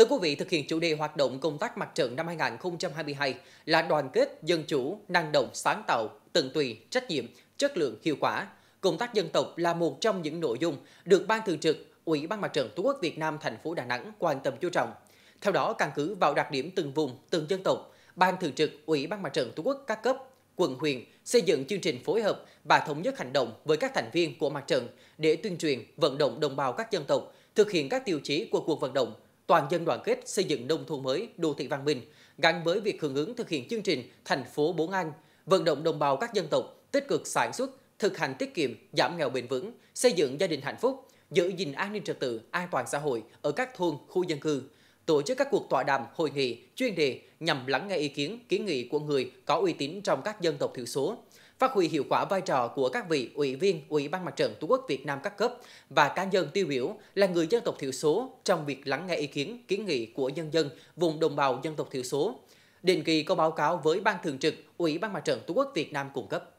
Thưa quý vị, thực hiện chủ đề hoạt động công tác mặt trận năm 2022 là đoàn kết, dân chủ, năng động, sáng tạo, tận tụy, trách nhiệm, chất lượng, hiệu quả. Công tác dân tộc là một trong những nội dung được Ban Thường trực Ủy ban Mặt trận Tổ quốc Việt Nam thành phố Đà Nẵng quan tâm chú trọng. Theo đó, căn cứ vào đặc điểm từng vùng, từng dân tộc, Ban Thường trực Ủy ban Mặt trận Tổ quốc các cấp, quận huyện xây dựng chương trình phối hợp và thống nhất hành động với các thành viên của mặt trận để tuyên truyền, vận động đồng bào các dân tộc thực hiện các tiêu chí của cuộc vận động toàn dân đoàn kết xây dựng nông thôn mới, đô thị văn minh, gắn với việc hưởng ứng thực hiện chương trình Thành phố Bốn An, vận động đồng bào các dân tộc tích cực sản xuất, thực hành tiết kiệm, giảm nghèo bền vững, xây dựng gia đình hạnh phúc, giữ gìn an ninh trật tự, an toàn xã hội ở các thôn, khu dân cư, tổ chức các cuộc tọa đàm, hội nghị, chuyên đề nhằm lắng nghe ý kiến, kiến nghị của người có uy tín trong các dân tộc thiểu số, phát huy hiệu quả vai trò của các vị ủy viên Ủy ban Mặt trận Tổ quốc Việt Nam các cấp và cá nhân tiêu biểu là người dân tộc thiểu số trong việc lắng nghe ý kiến, kiến nghị của nhân dân vùng đồng bào dân tộc thiểu số. Định kỳ có báo cáo với Ban Thường trực Ủy ban Mặt trận Tổ quốc Việt Nam cung cấp.